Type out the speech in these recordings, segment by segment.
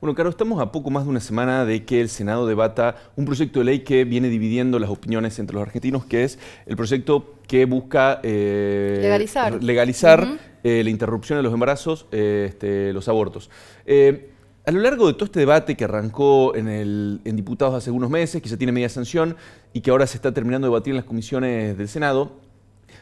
Bueno, Caro, estamos a poco más de una semana de que el Senado debata un proyecto de ley que viene dividiendo las opiniones entre los argentinos, que es el proyecto que busca eh, legalizar, eh, la interrupción de los embarazos, eh, este, los abortos. a lo largo de todo este debate que arrancó en, el, en diputados hace unos meses, que ya tiene media sanción y que ahora se está terminando de debatir en las comisiones del Senado,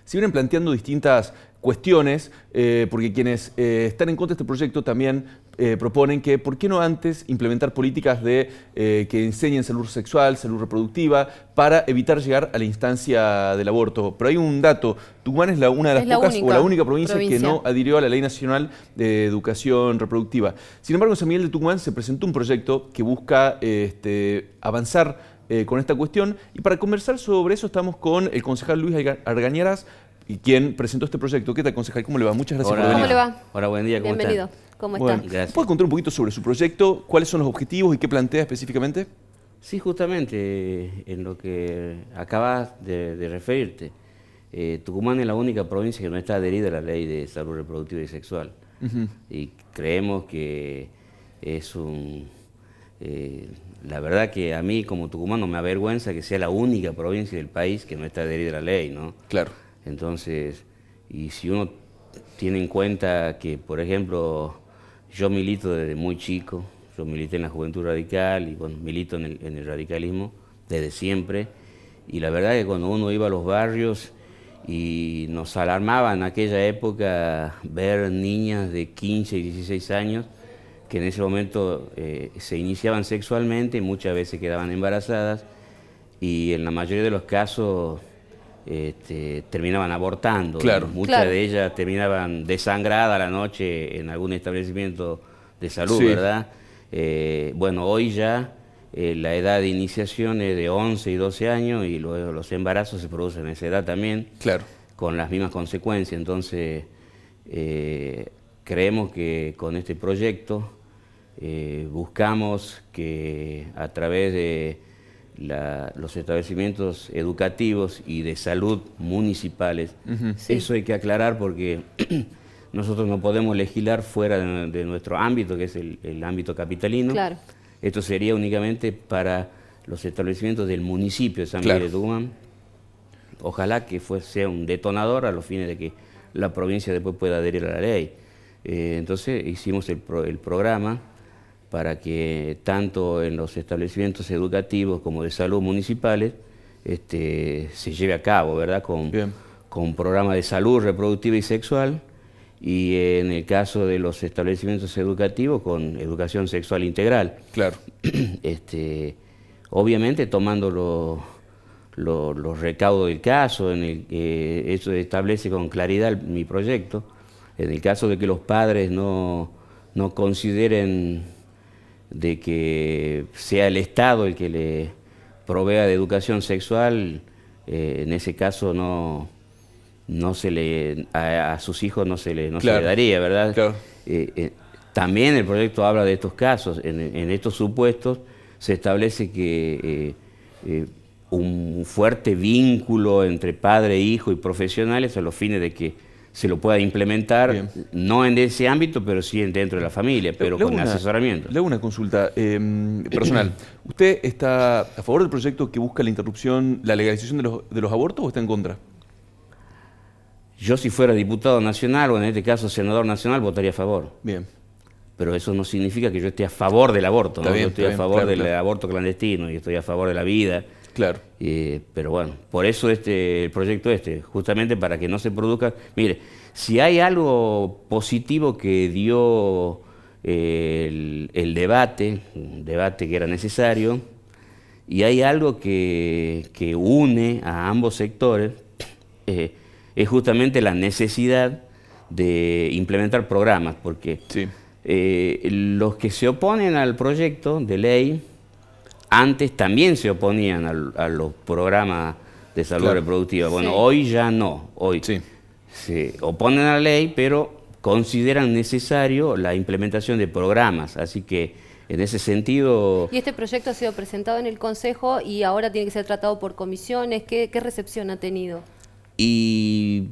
se vienen planteando distintas cuestiones, eh, porque quienes eh, están en contra de este proyecto también eh, proponen que, ¿por qué no antes implementar políticas de, que enseñen salud sexual, salud reproductiva, para evitar llegar a la instancia del aborto? Pero hay un dato, Tucumán es la, una de las pocas o la única provincia, que no adhirió a la Ley Nacional de Educación Reproductiva. Sin embargo, en San Miguel de Tucumán se presentó un proyecto que busca este, avanzar eh, con esta cuestión. Y para conversar sobre eso estamos con el concejal Luis Argañeras, quien presentó este proyecto. ¿Qué tal, concejal? ¿Cómo le va? Muchas gracias por venir. ¿Cómo le va? Hola, buen día. ¿Cómo Bienvenido. ¿Cómo está? gracias. ¿Puedes contar un poquito sobre su proyecto? ¿Cuáles son los objetivos y qué plantea específicamente? Sí, justamente eh, en lo que acabas de, referirte. Eh, Tucumán es la única provincia que no está adherida a la ley de salud reproductiva y sexual. Y creemos que es un eh, la verdad que a mí como tucumano me avergüenza que sea la única provincia del país que no está adherida a la ley, ¿no? Claro. Entonces, y si uno tiene en cuenta que, por ejemplo, yo milito desde muy chico, yo milité en la Juventud Radical y bueno, milito en el, en el radicalismo desde siempre, y la verdad que cuando uno iba a los barrios y nos alarmaba en aquella época ver niñas de 15 y 16 años, que en ese momento eh, se iniciaban sexualmente, muchas veces quedaban embarazadas y en la mayoría de los casos este, terminaban abortando. Muchas de ellas terminaban desangradas la noche en algún establecimiento de salud, ¿verdad? Eh, bueno, hoy ya eh, la edad de iniciación es de 11 y 12 años y luego los embarazos se producen a esa edad también, con las mismas consecuencias. Entonces, creemos que con este proyecto eh, buscamos que a través de los establecimientos educativos y de salud municipales, eso hay que aclarar porque nosotros no podemos legislar fuera de, nuestro ámbito, que es el, ámbito capitalino. Esto sería únicamente para los establecimientos del municipio de San Miguel de Tucumán. Ojalá que sea un detonador a los fines de que la provincia después pueda adherir a la ley. Eh, entonces hicimos el, el programa para que tanto en los establecimientos educativos como de salud municipales este, se lleve a cabo, ¿verdad? Con, con un programa de salud reproductiva y sexual y en el caso de los establecimientos educativos con educación sexual integral. Claro. Este, obviamente tomando los recaudos del caso, en el que eso establece con claridad mi proyecto, en el caso de que los padres no, no consideren de que sea el Estado el que le provea de educación sexual, eh, en ese caso no, no se le a, sus hijos no se le, daría, ¿verdad? Eh, eh, también el proyecto habla de estos casos. En, en estos supuestos se establece que un fuerte vínculo entre padre, e hijo y profesionales a los fines de que se lo pueda implementar, no en ese ámbito, pero sí dentro de la familia, pero con asesoramiento. Le hago una consulta em, personal. ¿Usted está a favor del proyecto que busca la interrupción, la legalización de los, de los abortos o está en contra? Yo si fuera diputado nacional o en este caso senador nacional votaría a favor. Bien pero eso no significa que yo esté a favor del aborto, ¿no? yo estoy a favor del aborto clandestino y estoy a favor de la vida. Claro. Eh, pero bueno, por eso este, el proyecto este, justamente para que no se produzca. Mire, si hay algo positivo que dio eh, el, debate, un debate que era necesario, y hay algo que, une a ambos sectores, eh, es justamente la necesidad de implementar programas, porque los que se oponen al proyecto de ley antes también se oponían a, los programas de salud reproductiva. Bueno, hoy ya no, hoy sí. se oponen a la ley, pero consideran necesario la implementación de programas, así que en ese sentido... Y este proyecto ha sido presentado en el Consejo y ahora tiene que ser tratado por comisiones, ¿qué, recepción ha tenido? Y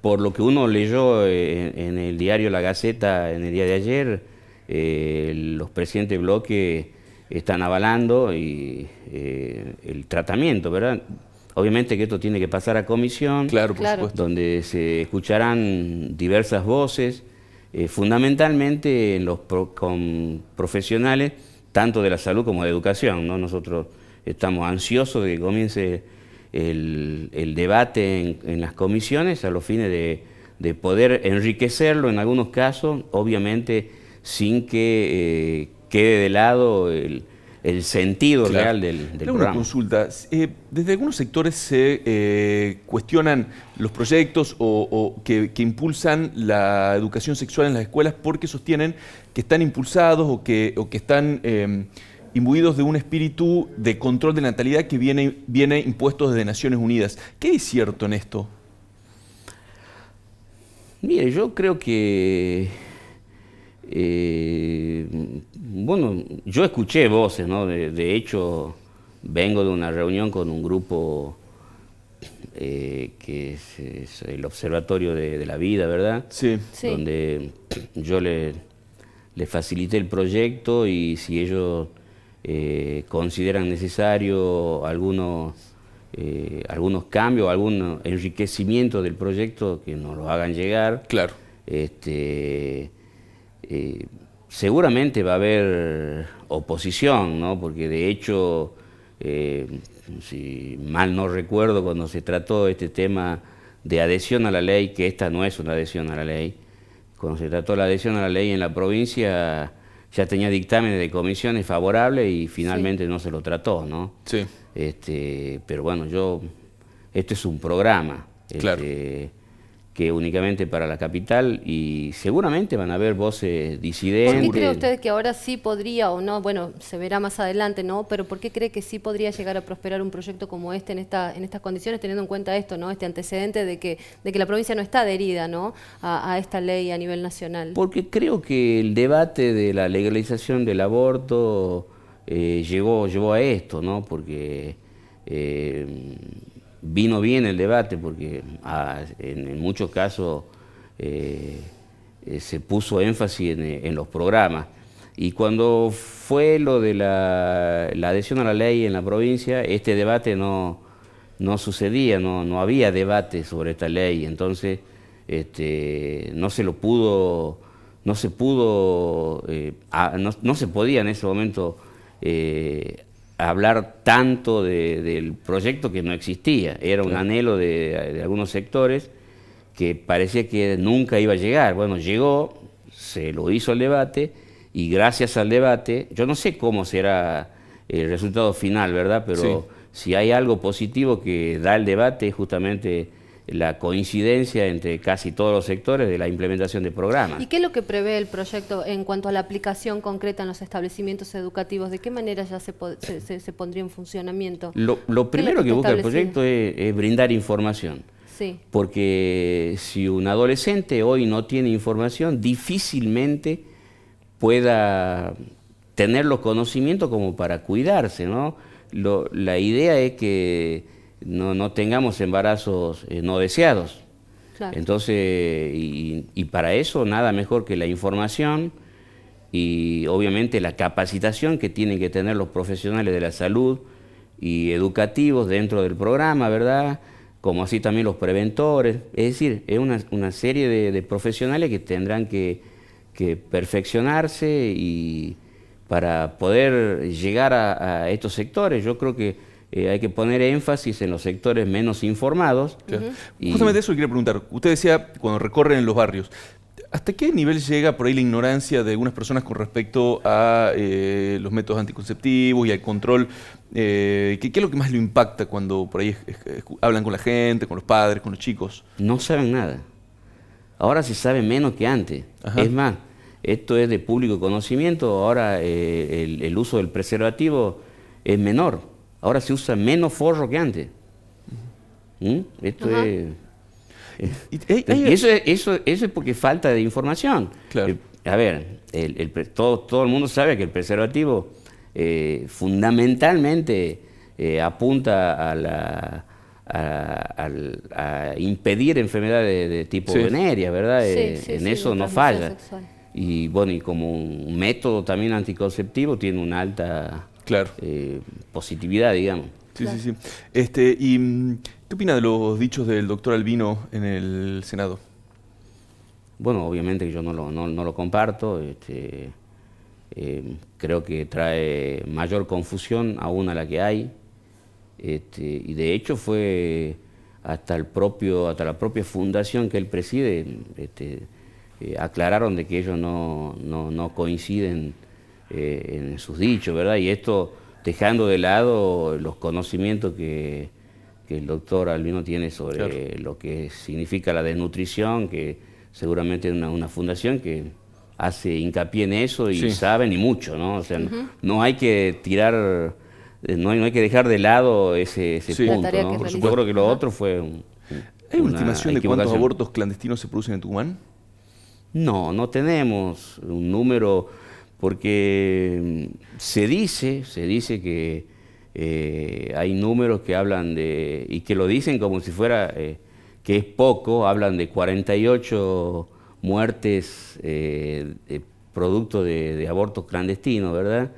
por lo que uno leyó eh, en, el diario La Gaceta en el día de ayer, eh, los presidentes bloques... bloque están avalando y, eh, el tratamiento, ¿verdad? Obviamente que esto tiene que pasar a comisión, claro, donde se escucharán diversas voces, eh, fundamentalmente los con profesionales, tanto de la salud como de educación. ¿no? Nosotros estamos ansiosos de que comience el, debate en, las comisiones a los fines de, poder enriquecerlo en algunos casos, obviamente sin que... Eh, quede de lado el, sentido real del, del programa. Una consulta. Eh, desde algunos sectores se eh, cuestionan los proyectos o, que, impulsan la educación sexual en las escuelas porque sostienen que están impulsados o que, están em, imbuidos de un espíritu de control de natalidad que viene, viene impuesto desde Naciones Unidas. ¿Qué es cierto en esto? Mire, yo creo que eh, bueno, yo escuché voces, ¿no? De, hecho, vengo de una reunión con un grupo eh, que es, el Observatorio de, la Vida, ¿verdad? Sí. Donde yo le, le, facilité el proyecto y si ellos eh, consideran necesario algunos, algunos cambios, algún enriquecimiento del proyecto, que nos lo hagan llegar. Claro. Este, eh, seguramente va a haber oposición, ¿no? porque de hecho, eh, si mal no recuerdo, cuando se trató este tema de adhesión a la ley, que esta no es una adhesión a la ley, cuando se trató la adhesión a la ley en la provincia, ya tenía dictámenes de comisiones favorables y finalmente no se lo trató, ¿no? Sí. Este, pero bueno, yo, esto es un programa. Claro. Este, que únicamente para la capital y seguramente van a haber voces disidentes. ¿Por qué cree usted que ahora sí podría o no? Bueno, se verá más adelante, ¿no? Pero ¿por qué cree que sí podría llegar a prosperar un proyecto como este en, estas condiciones, teniendo en cuenta esto, ¿no? Este antecedente de que, la provincia no está adherida, ¿no? A, esta ley a nivel nacional. Porque creo que el debate de la legalización del aborto eh, llegó, llevó a esto, ¿no? Porque... Eh, vino bien el debate porque ah, en, muchos casos eh, eh, se puso énfasis eh, en, los programas. Y cuando fue lo de la, adhesión a la ley en la provincia, este debate no, no sucedía, no, había debate sobre esta ley, entonces este, no se lo pudo, no se pudo, no, se podía en ese momento hablar tanto del proyecto que no existía. Era un anhelo de, algunos sectores que parecía que nunca iba a llegar. Bueno, llegó, se lo hizo el debate y gracias al debate, yo no sé cómo será el resultado final, ¿verdad? Pero si hay algo positivo que da el debate es justamente la coincidencia entre casi todos los sectores de la implementación de programas. ¿Y qué es lo que prevé el proyecto en cuanto a la aplicación concreta en los establecimientos educativos? ¿De qué manera ya se, se, pondría en funcionamiento? Lo, primero que, busca el proyecto es, brindar información. Sí. Porque si un adolescente hoy no tiene información, difícilmente pueda tener los conocimientos como para cuidarse, ¿no? la idea es que no, tengamos embarazos eh, no deseados. Entonces, y, para eso nada mejor que la información y obviamente la capacitación que tienen que tener los profesionales de la salud y educativos dentro del programa, ¿verdad? Como así también los preventores. Es decir, es una, serie de, profesionales que tendrán que, perfeccionarse y para poder llegar a estos sectores. Yo creo que eh, hay que poner énfasis en los sectores menos informados. Justamente eso quería preguntar. Usted decía cuando recorren los barrios, ¿hasta qué nivel llega por ahí la ignorancia de algunas personas con respecto a eh, los métodos anticonceptivos y al control? Eh, ¿qué, es lo que más le impacta cuando por ahí hablan con la gente, con los padres, con los chicos? No saben nada. Ahora se sabe menos que antes. Es más, esto es de público conocimiento, ahora el uso del preservativo es menor. Ahora se usa menos forro que antes. Esto es, eso, es, porque falta de información. Claro. Eh, a ver, el, todo, el mundo sabe que el preservativo eh, fundamentalmente eh, apunta a, la, impedir enfermedades de, tipo venérea, ¿verdad? en eso no falla. Y bueno, y como un método también anticonceptivo tiene una alta claro. Eh, positividad, digamos. Sí, sí, sí. Este, ¿Y mm, qué opina de los dichos del doctor Albino en el Senado? Bueno, obviamente que yo no lo, no, lo comparto. Este, eh, creo que trae mayor confusión aún a la que hay. Este, y de hecho fue hasta el propio, hasta la propia fundación que él preside, este, eh, aclararon de que ellos no, no coinciden eh, en sus dichos, ¿verdad? Y esto dejando de lado los conocimientos que, el doctor Albino tiene sobre lo que significa la desnutrición, que seguramente es una, fundación que hace hincapié en eso y saben y mucho, ¿no? O sea, no hay que tirar, eh, no hay, que dejar de lado ese, punto, ¿no? Por supuesto, yo creo que lo otro fue... Un, ¿Hay una, una estimación de cuántos abortos clandestinos se producen en Tucumán? No, no tenemos un número porque mm, se dice, se dice que eh, hay números que hablan de, y que lo dicen como si fuera eh, que es poco, hablan de 48 muertes eh, producto de, abortos clandestinos, ¿verdad?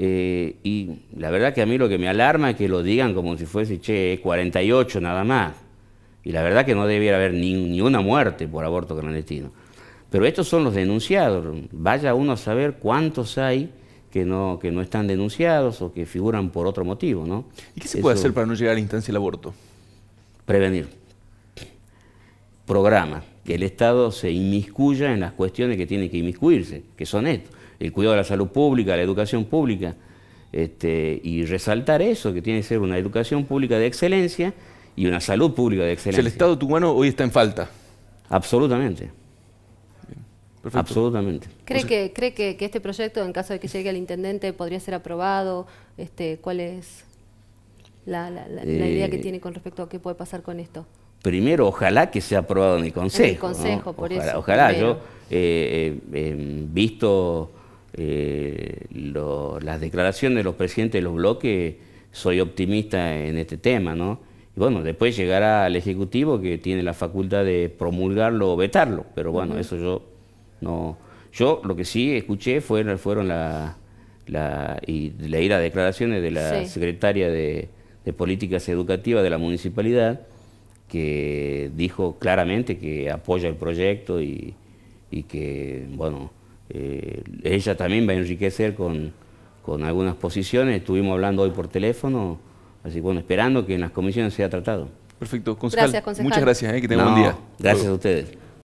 y la verdad que a mí lo que me alarma es que lo digan como si fuese, che, 48 nada más. Y la verdad que no debiera haber ni una muerte por aborto clandestino. Pero estos son los denunciados. Vaya uno a saber cuántos hay que no, que no están denunciados o que figuran por otro motivo, ¿no? ¿Y qué se puede hacer para no llegar a la instancia del aborto? Prevenir. Programa. Que el Estado se inmiscuya en las cuestiones que tiene que inmiscuirse, que son esto, El cuidado de la salud pública, la educación pública. Este, y resaltar eso, que tiene que ser una educación pública de excelencia y una salud pública de excelencia. el Estado tucumano hoy está en falta. Absolutamente. Absolutamente. ¿Cree, que, ¿cree que, este proyecto, en caso de que llegue al intendente, podría ser aprobado? Este, ¿Cuál es la, idea que eh, tiene con respecto a qué puede pasar con esto? Primero, ojalá que sea aprobado en el Consejo. En el Consejo, por ojalá, eso. Ojalá, yo eh, eh, em, visto las declaraciones de los presidentes de los bloques, soy optimista en este tema, ¿no? Y bueno, después llegará al Ejecutivo que tiene la facultad de promulgarlo o vetarlo, pero bueno, eso yo no, yo lo que sí escuché fueron, fueron la, y leí las declaraciones de la secretaria de, Políticas Educativas de la municipalidad, que dijo claramente que apoya el proyecto y, que, bueno, eh, ella también va a enriquecer con, algunas posiciones. Estuvimos hablando hoy por teléfono, así bueno, esperando que en las comisiones sea tratado. Perfecto, Gracias, Muchas gracias, eh, que tengan un buen día. Gracias a ustedes.